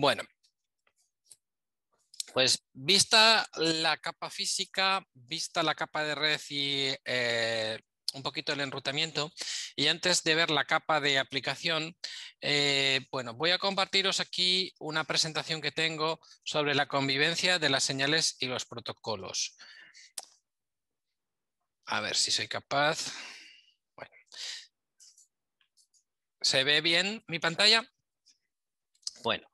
Bueno, pues vista la capa física, vista la capa de red y eh, un poquito el enrutamiento, y antes de ver la capa de aplicación, eh, bueno, voy a compartiros aquí una presentación que tengo sobre la convivencia de las señales y los protocolos. A ver si soy capaz. Bueno. ¿Se ve bien mi pantalla? Bueno,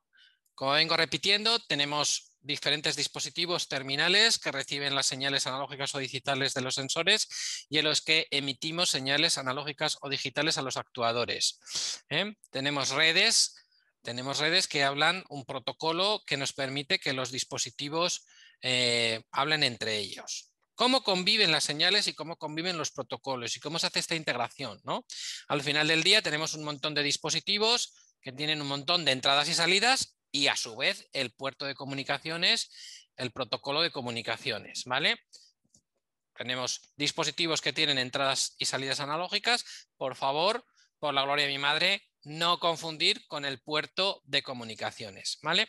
como vengo repitiendo, tenemos diferentes dispositivos terminales que reciben las señales analógicas o digitales de los sensores y en los que emitimos señales analógicas o digitales a los actuadores. ¿eh? Tenemos redes, tenemos redes que hablan un protocolo que nos permite que los dispositivos eh, hablen entre ellos. ¿Cómo conviven las señales y cómo conviven los protocolos y cómo se hace esta integración? Al final del día tenemos un montón de dispositivos que tienen un montón de entradas y salidas y a su vez el puerto de comunicaciones, el protocolo de comunicaciones, ¿vale? Tenemos dispositivos que tienen entradas y salidas analógicas. Por favor, por la gloria de mi madre, no confundir con el puerto de comunicaciones, ¿vale?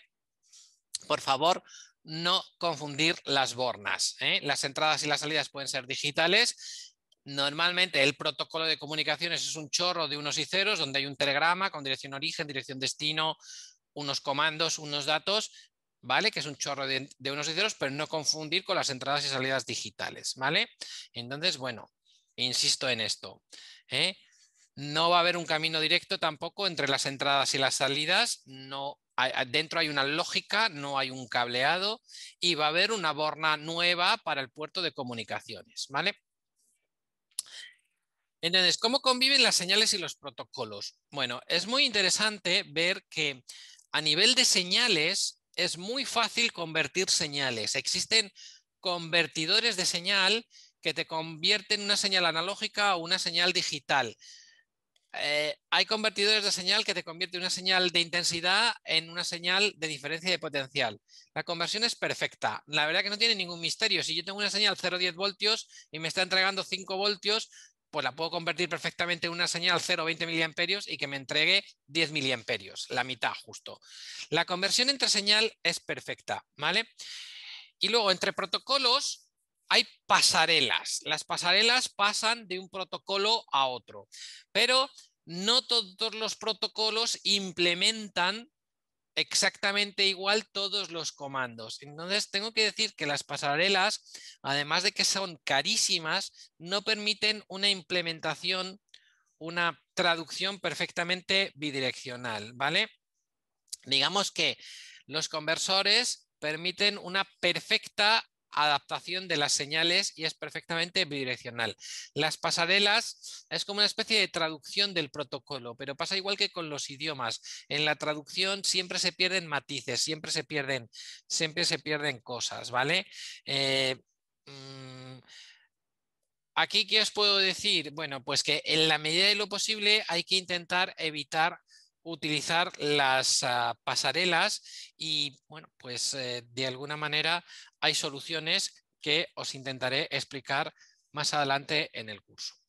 Por favor, no confundir las bornas. ¿eh? Las entradas y las salidas pueden ser digitales. Normalmente el protocolo de comunicaciones es un chorro de unos y ceros donde hay un telegrama con dirección origen, dirección destino, unos comandos, unos datos, ¿vale? Que es un chorro de, unos y ceros, pero no confundir con las entradas y salidas digitales, ¿vale? Entonces, bueno, insisto en esto. ¿eh? No va a haber un camino directo tampoco entre las entradas y las salidas, no dentro hay una lógica, no hay un cableado y va a haber una borna nueva para el puerto de comunicaciones, ¿vale? Entonces, ¿cómo conviven las señales y los protocolos? Bueno, es muy interesante ver que a nivel de señales, es muy fácil convertir señales. Existen convertidores de señal que te convierten una señal analógica o una señal digital. Eh, hay convertidores de señal que te convierten una señal de intensidad en una señal de diferencia de potencial. La conversión es perfecta. La verdad que no tiene ningún misterio. Si yo tengo una señal 0-10 voltios y me está entregando 5 voltios, pues la puedo convertir perfectamente en una señal 0-20 miliamperios y que me entregue 10 miliamperios, la mitad justo. La conversión entre señal es perfecta, ¿vale? Y luego entre protocolos hay pasarelas. Las pasarelas pasan de un protocolo a otro, pero no todos los protocolos implementan exactamente igual todos los comandos. Entonces, tengo que decir que las pasarelas, además de que son carísimas, no permiten una implementación, una traducción perfectamente bidireccional, ¿vale? Digamos que los conversores permiten una perfecta adaptación de las señales y es perfectamente bidireccional. Las pasarelas es como una especie de traducción del protocolo, pero pasa igual que con los idiomas. En la traducción siempre se pierden matices, siempre se pierden, siempre se pierden cosas, ¿vale? Eh, mm, aquí, ¿qué os puedo decir? Bueno, pues que en la medida de lo posible hay que intentar evitar utilizar las ah, pasarelas y, bueno, pues eh, de alguna manera hay soluciones que os intentaré explicar más adelante en el curso.